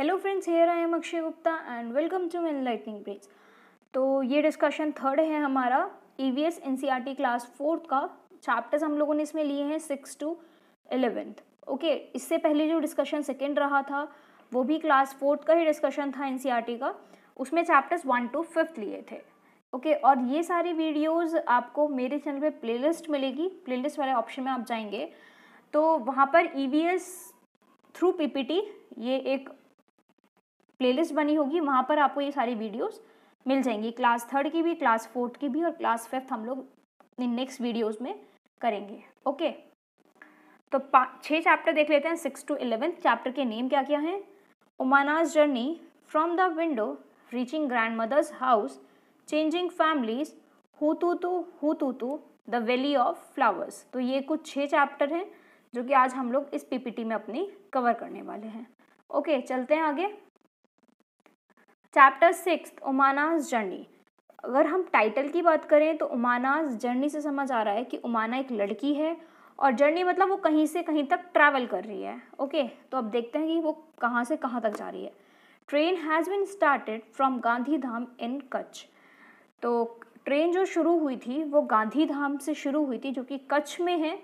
hello friends here I am Akshay Gupta and welcome to lightning bridge तो ये discussion third है हमारा E V S N C R T class fourth का chapters हम लोगों ने इसमें लिए हैं सिक्स टू एलेवेंथ ओके इससे पहले जो डिस्कशन सेकेंड रहा था वो भी क्लास फोर्थ का ही डिस्कशन था एन सी आर टी का उसमें चैप्टर्स वन टू फिफ्थ लिए थे ओके okay, और ये सारी वीडियोज़ आपको मेरे चैनल पे प्लेलिस्ट मिलेगी लिस्ट वाले ऑप्शन में आप जाएंगे तो वहाँ पर E V S through T ये एक प्लेलिस्ट बनी होगी वहाँ पर आपको ये सारी वीडियोस मिल जाएंगी क्लास थर्ड की भी क्लास फोर्थ की भी और क्लास फिफ्थ हम लोग इन नेक्स्ट वीडियोस में करेंगे ओके तो छः चैप्टर देख लेते हैं सिक्स टू इलेवेंथ चैप्टर के नेम क्या क्या हैं Omana's journey from the window reaching grandmother's house changing families Hutu Tu Hutu तू द वैली ऑफ फ्लावर्स तो ये कुछ छः चैप्टर हैं जो कि आज हम लोग इस पीपीटी में अपनी कवर करने वाले हैं ओके चलते हैं आगे चैप्टर सिक्स उमानाज जर्नी अगर हम टाइटल की बात करें तो उमानाज जर्नी से समझ आ रहा है कि उमाना एक लड़की है और जर्नी मतलब वो कहीं से कहीं तक ट्रैवल कर रही है ओके तो अब देखते हैं कि वो कहाँ से कहाँ तक जा रही है train has been started from Gandhidham in Kutch तो ट्रेन जो शुरू हुई थी वो गांधी धाम से शुरू हुई थी जो कि कच्छ में है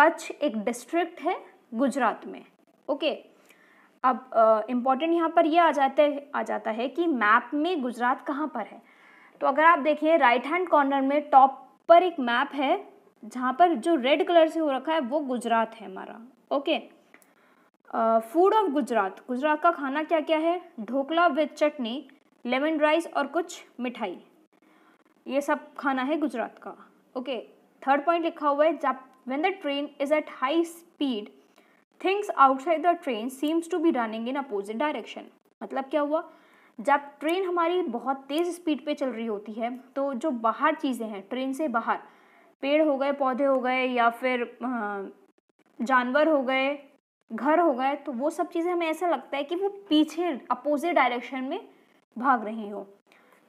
कच्छ एक डिस्ट्रिक्ट है गुजरात में ओके अब इम्पॉर्टेंट यहाँ पर यह आ जाते आ जाता है कि मैप में गुजरात कहाँ पर है तो अगर आप देखें राइट हैंड कॉर्नर में टॉप पर एक मैप है जहाँ पर जो रेड कलर से हो रखा है वो गुजरात है हमारा okay food of Gujarat Gujarat का खाना क्या क्या है dhokla with chutney lemon rice और कुछ मिठाई ये सब खाना है गुजरात का ओके थर्ड पॉइंट लिखा हुआ है जब when the train is at high speed things outside the train seems to be running in opposite direction मतलब क्या हुआ जब ट्रेन हमारी बहुत तेज़ स्पीड पे चल रही होती है तो जो बाहर चीज़ें हैं ट्रेन से बाहर पेड़ हो गए पौधे हो गए या फिर जानवर हो गए घर हो गए तो वो सब चीज़ें हमें ऐसा लगता है कि वो पीछे अपोजिट डायरेक्शन में भाग रही हो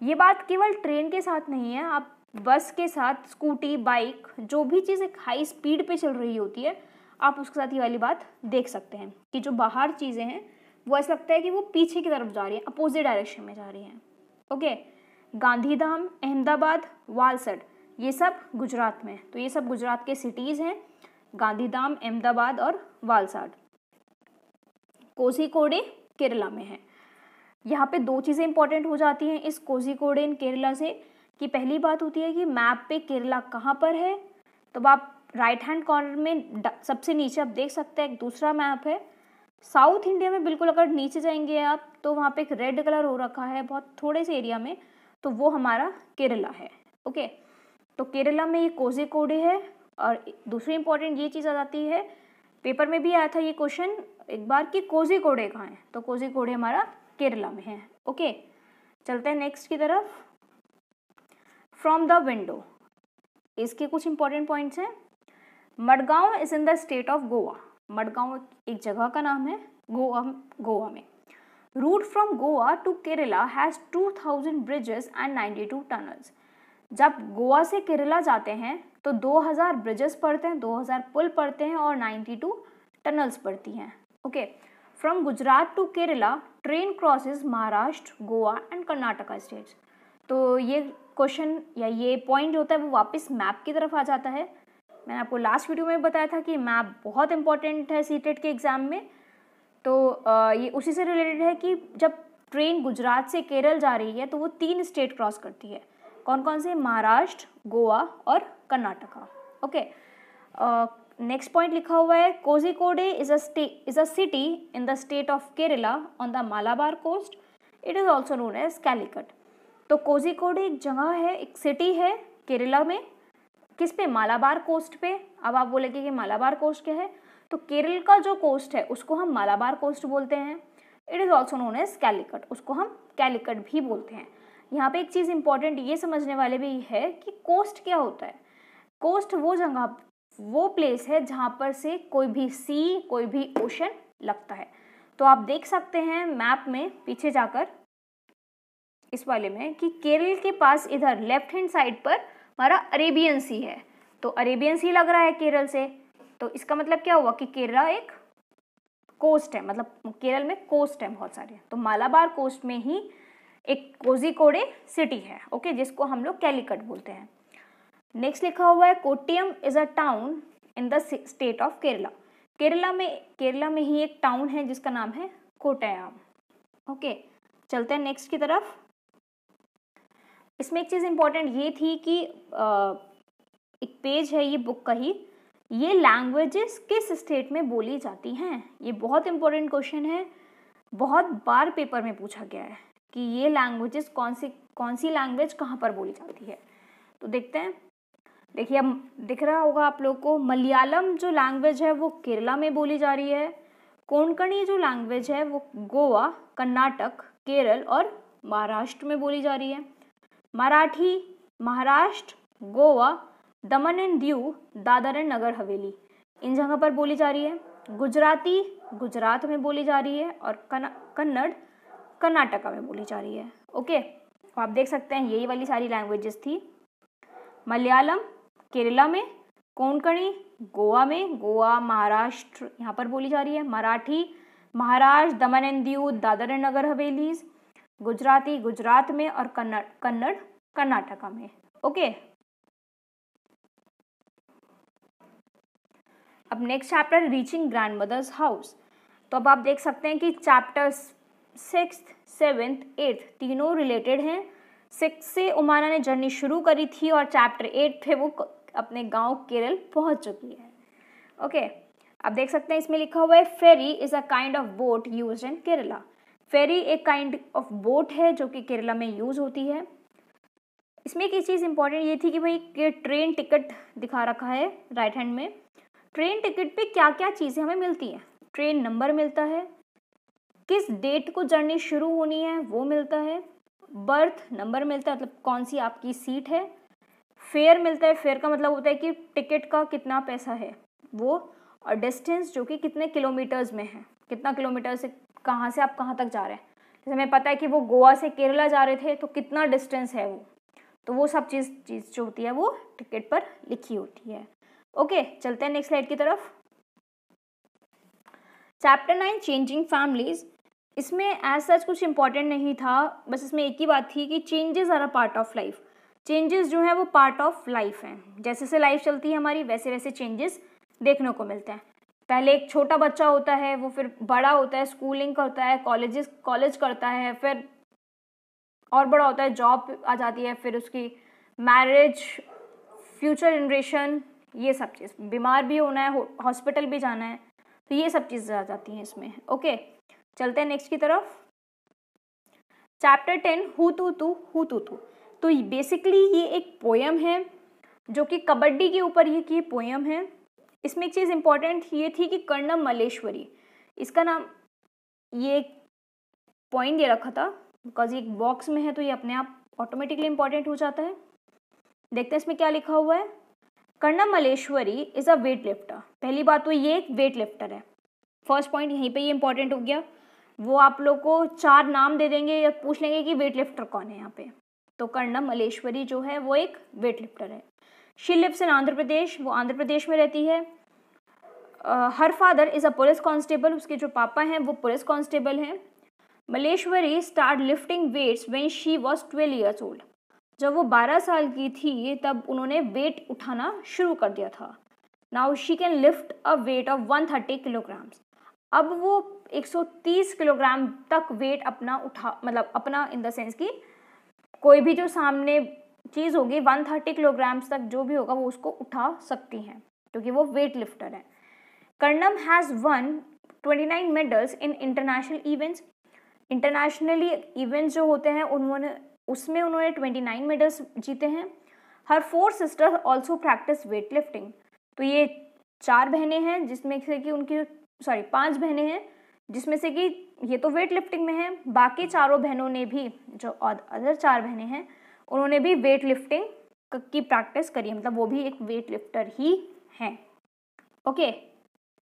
ये बात केवल ट्रेन के साथ नहीं है आप बस के साथ स्कूटी बाइक जो भी चीज़ एक हाई स्पीड पे चल रही होती है आप उसके साथ ये वाली बात देख सकते हैं कि जो बाहर चीज़ें हैं वो ऐसा लगता है कि वो पीछे की तरफ जा रही हैं अपोजिट डायरेक्शन में जा रही हैं ओके गांधीधाम अहमदाबाद वालसड ये सब गुजरात में तो ये सब गुजरात के सिटीज़ हैं गांधीधाम अहमदाबाद और वालसाड कोझीकोडे केरला में है यहाँ पे दो चीज़ें इंपॉर्टेंट हो जाती हैं इस कोझीकोडे इन केरला से कि पहली बात होती है कि मैप पे केरला कहाँ पर है तब तो आप राइट हैंड कॉर्नर में सबसे नीचे आप देख सकते हैं एक दूसरा मैप है साउथ इंडिया में बिल्कुल अगर नीचे जाएंगे आप तो वहाँ पे एक रेड कलर हो रखा है बहुत थोड़े से एरिया में तो वो हमारा केरला है ओके तो केरला में ये कोजे कोडे है और दूसरी इंपॉर्टेंट ये चीज़ आ जाती है पेपर में भी आया था ये क्वेश्चन एक बार कि कोजे कोडे कहाँ हैं तो कोजे कोडे हमारा केरला में है ओके चलते हैं नेक्स्ट की तरफ फ्रॉम द विंडो इसके कुछ इंपॉर्टेंट पॉइंट्स हैं Madgaon is in the state of Goa Madgaon एक जगह का नाम है गोवा गोवा में route from Goa to Kerala has two thousand bridges and ninety two tunnels जब गोवा से केरला जाते हैं तो 2000 ब्रिजेस पड़ते हैं 2000 पुल पड़ते हैं और 92 टनल्स पड़ती हैं okay from Gujarat to Kerala train crosses Maharashtra Goa and Karnataka states तो ये क्वेश्चन या ये पॉइंट होता है वो वापस मैप की तरफ आ जाता है मैंने आपको लास्ट वीडियो में बताया था कि मैप बहुत इंपॉर्टेंट है सी e के एग्ज़ाम में तो ये उसी से रिलेटेड है कि जब ट्रेन गुजरात से केरल जा रही है तो वो तीन स्टेट क्रॉस करती है कौन कौन से महाराष्ट्र गोवा और कर्नाटका ओके नेक्स्ट पॉइंट लिखा हुआ है Kozhikode is a is a city in the state of Kerala on the Malabar coast it is also known as Calicut तो कोजिकोडे एक जगह है एक सिटी है केरला में किस पे मालाबार कोस्ट पे अब आप बोलेंगे कि मालाबार कोस्ट क्या है तो केरल का जो कोस्ट है उसको हम मालाबार कोस्ट बोलते हैं it is also known as Calicut उसको हम कैलिकट भी बोलते हैं यहाँ पे एक चीज़ इंपॉर्टेंट ये समझने वाले भी है कि कोस्ट क्या होता है कोस्ट वो जगह वो प्लेस है जहाँ पर से कोई भी सी कोई भी ओशन लगता है तो आप देख सकते हैं मैप में पीछे जाकर इस वाले में कि केरल के पास इधर लेफ्ट हैंड साइड पर हमारा अरेबियन सी है तो अरेबियन सी लग रहा है केरल से तो इसका मतलब क्या हुआ कि केरला एक कोस्ट है मतलब केरल में कोस्ट है बहुत सारे तो मालाबार कोस्ट में ही एक कोजिकोडे सिटी है ओके जिसको हम लोग कैलिकट बोलते हैं नेक्स्ट लिखा हुआ है Kottayam is a town in the state of Kerala Kerala में केरला में ही एक टाउन है जिसका नाम है कोटयाम ओके चलते हैं नेक्स्ट की तरफ इसमें एक चीज़ इम्पॉर्टेंट ये थी कि आ, एक पेज है ये बुक का ही ये लैंग्वेजेस किस स्टेट में बोली जाती हैं ये बहुत इम्पोर्टेंट क्वेश्चन है बहुत बार पेपर में पूछा गया है कि ये लैंग्वेजेस कौन सी कौन सी लैंग्वेज कहाँ पर बोली जाती है तो देखते हैं देखिए अब दिख रहा होगा आप लोग को मलयालम जो लैंग्वेज है वो केरला में बोली जा रही है कोंकणी जो लैंग्वेज है वो गोवा कर्नाटक केरल और महाराष्ट्र में बोली जा रही है मराठी महाराष्ट्र गोवा दमन एंड दीव दादर एंड नगर हवेली इन जगह पर बोली जा रही है गुजराती गुजरात में बोली जा रही है और कन्नड़ कर्नाटका में बोली जा रही है ओके तो आप देख सकते हैं यही वाली सारी लैंग्वेजेस थी मलयालम केरला में कोंकणी गोवा में गोवा महाराष्ट्र यहाँ पर बोली जा रही है मराठी महाराष्ट्र दमन एंड दीव दादर एंड नगर हवेलीज़ गुजराती गुजरात में और कन्नड़ कन्नड़ कर्नाटका में ओके अब next chapter reaching grandmother's house तो अब आप देख सकते हैं कि चैप्टर सिक्स सेवेंथ एट्थ तीनों रिलेटेड हैं सिक्स से उमाना ने जर्नी शुरू करी थी और चैप्टर एट थे वो अपने गांव केरल पहुंच चुकी है ओके okay, अब देख सकते हैं इसमें लिखा हुआ है ferry is a kind of boat use in Kerala ferry एक काइंड ऑफ बोट है जो कि केरला में यूज़ होती है इसमें एक चीज़ इम्पॉर्टेंट ये थी कि भाई ट्रेन टिकट दिखा रखा है राइट हैंड में ट्रेन टिकट पे क्या क्या चीज़ें हमें मिलती हैं ट्रेन नंबर मिलता है किस डेट को जर्नी शुरू होनी है वो मिलता है बर्थ नंबर मिलता है मतलब कौन सी आपकी सीट है फेयर मिलता है फेयर का मतलब होता है कि टिकट का कितना पैसा है वो और डिस्टेंस जो कि कितने किलोमीटर्स में है कितना किलोमीटर से कहाँ से आप कहाँ तक जा रहे हैं जैसे हमें पता है कि वो गोवा से केरला जा रहे थे तो कितना डिस्टेंस है वो तो वो सब चीज़ चीज़ जो होती है वो टिकट पर लिखी होती है ओके चलते हैं नेक्स्ट स्लाइड की तरफ चैप्टर नाइन चेंजिंग फैमिलीज इसमें एज सच कुछ इंपॉर्टेंट नहीं था बस इसमें एक ही बात थी कि changes are a part of life changes जो है वो पार्ट ऑफ लाइफ हैं जैसे जैसे लाइफ चलती है हमारी वैसे वैसे चेंजेस देखने को मिलते हैं पहले एक छोटा बच्चा होता है वो फिर बड़ा होता है स्कूलिंग करता है कॉलेज कॉलेज करता है फिर और बड़ा होता है जॉब आ जाती है फिर उसकी मैरिज फ्यूचर जनरेशन ये सब चीज़ बीमार भी होना है हॉस्पिटल भी जाना है तो ये सब चीज़ें आ जाती हैं इसमें ओके चलते हैं नेक्स्ट की तरफ चैप्टर टेन हु तू तू हु तू तू तो बेसिकली ये एक पोएम है जो कि कबड्डी के ऊपर ये की पोएम है इसमें एक चीज़ इम्पॉर्टेंट ये थी कि कर्णम मलेश्वरी इसका नाम ये एक पॉइंट दे रखा था बिकॉज ये एक बॉक्स में है तो ये अपने आप ऑटोमेटिकली इम्पॉर्टेंट हो जाता है देखते हैं इसमें क्या लिखा हुआ है Karnam Malleswari is a weight lifter पहली बात तो ये एक वेट लिफ्टर है फर्स्ट पॉइंट यहीं पे ये इंपॉर्टेंट हो गया वो आप लोग को चार नाम दे देंगे या पूछ लेंगे कि वेट लिफ्टर कौन है यहाँ पे तो कर्णम मलेश्वरी जो है वो एक वेट लिफ्टर है she lives in Andhra Pradesh वो आंध्र प्रदेश में रहती है her father is a police constable उसके जो पापा हैं वो पुलिस कांस्टेबल हैं Malleswari start lifting weights when she was twelve years old जब वो बारह साल की थी तब उन्होंने वेट उठाना शुरू कर दिया था now she can lift a weight of one thirty kilograms अब वो एक सौ तीस किलोग्राम तक वेट अपना उठा मतलब अपना इन द सेंस कि कोई भी जो सामने चीज़ होगी वन थर्टी किलोग्राम्स तक जो भी होगा वो उसको उठा सकती हैं क्योंकि वो वेट लिफ्टर हैं Karnam has one twenty nine medals in international events internationally events जो होते हैं उन्होंने उसमें उन्होंने ट्वेंटी नाइन मेडल्स जीते हैं her four sister also practice weight lifting तो ये चार बहनें हैं जिसमें से कि उनकी सॉरी पांच बहनें हैं जिसमें से कि ये तो वेट लिफ्टिंग में है बाकी चारों बहनों ने भी जो अदर चार बहनें हैं उन्होंने भी वेट लिफ्टिंग की प्रैक्टिस करी है मतलब वो भी एक वेट लिफ्टर ही हैं ओके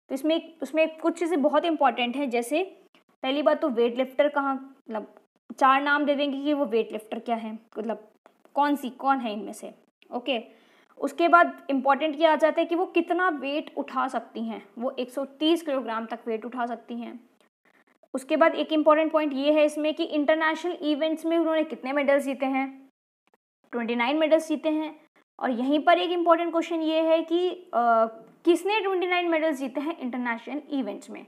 तो इसमें उसमें कुछ चीज़ें बहुत इंपॉर्टेंट हैं जैसे पहली बात तो वेट लिफ्टर कहाँ मतलब चार नाम दे देंगे कि वो वेट लिफ्टर क्या है मतलब कौन सी कौन है इनमें से ओके उसके बाद इम्पॉर्टेंट क्या आ जाता है कि वो कितना वेट उठा सकती हैं वो 130 किलोग्राम तक वेट उठा सकती हैं उसके बाद एक इम्पॉर्टेंट पॉइंट ये है इसमें कि इंटरनेशनल इवेंट्स में उन्होंने कितने मेडल्स जीते हैं ट्वेंटी नाइन मेडल्स जीते हैं और यहीं पर एक इम्पॉर्टेंट क्वेश्चन ये है कि आ, किसने ट्वेंटी नाइन मेडल्स जीते हैं इंटरनेशनल इवेंट्स में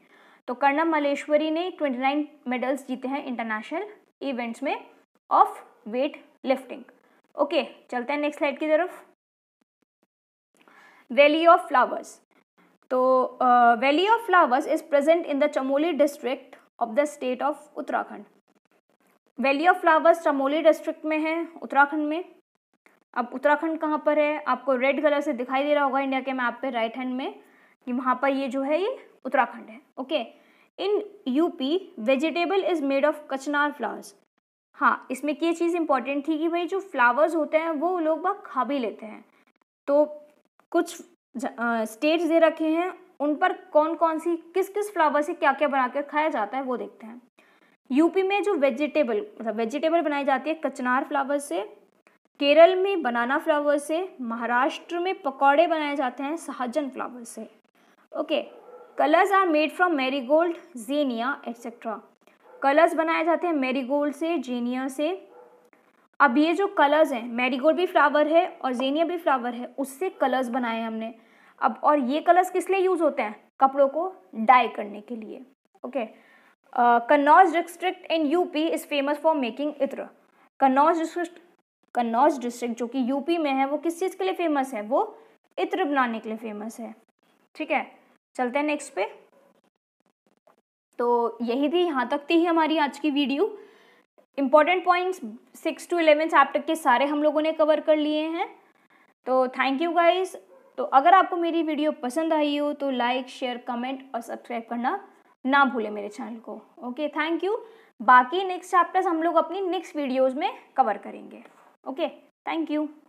तो कर्णम मलेश्वरी ने ट्वेंटी नाइन मेडल्स जीते हैं इंटरनेशनल इवेंट्स में ऑफ वेट लिफ्टिंग ओके चलते हैं नेक्स्ट स्लाइड की तरफ वैली ऑफ फ्लावर्स तो valley of flowers is present in the Chamoli district of the state of Uttarakhand valley of flowers Chamoli district में है उत्तराखंड में अब उत्तराखंड कहाँ पर है आपको रेड कलर से दिखाई दे रहा होगा इंडिया के मैप पे राइट हैंड में कि वहाँ पर ये जो है ये उत्तराखंड है okay in UP vegetable is made of kachnar flowers हाँ इसमें ये चीज़ इंपॉर्टेंट थी कि भाई जो फ्लावर्स होते हैं वो लोग बाग खा भी लेते हैं तो कुछ स्टेट्स दे रखे हैं उन पर कौन कौन सी किस किस फ्लावर से क्या क्या बनाकर खाया जाता है वो देखते हैं यूपी में जो वेजिटेबल मतलब वेजिटेबल बनाई जाती है कचनार फ्लावर से केरल में बनाना फ्लावर से महाराष्ट्र में पकौड़े बनाए जाते हैं सहजन फ्लावर से okay colours are made from marigold zinnia etcetera colours बनाए जाते हैं मेरीगोल्ड से जीनिया से अब ये जो कलर्स हैं मेरीगोल्ड भी फ्लावर है और जेनिया भी फ्लावर है उससे कलर्स बनाए हमने अब और ये कलर्स किस लिए यूज़ होते हैं कपड़ों को डाई करने के लिए okay Kannauj district in UP is famous for making ittar Kannauj district Kannauj district जो कि यूपी में है वो किस चीज़ के लिए फेमस है वो इत्र बनाने के लिए फेमस है ठीक है चलते हैं नेक्स्ट पे तो यही थी यहाँ तक थी हमारी आज की video important points six to eleven chapter के सारे हम लोगों ने कवर कर लिए हैं तो थैंक यू गाइज तो अगर आपको मेरी वीडियो पसंद आई हो तो लाइक शेयर कमेंट और सब्सक्राइब करना ना भूले मेरे चैनल को ओके थैंक यू बाकी नेक्स्ट चैप्टर्स हम लोग अपनी नेक्स्ट वीडियोज़ में कवर करेंगे okay thank you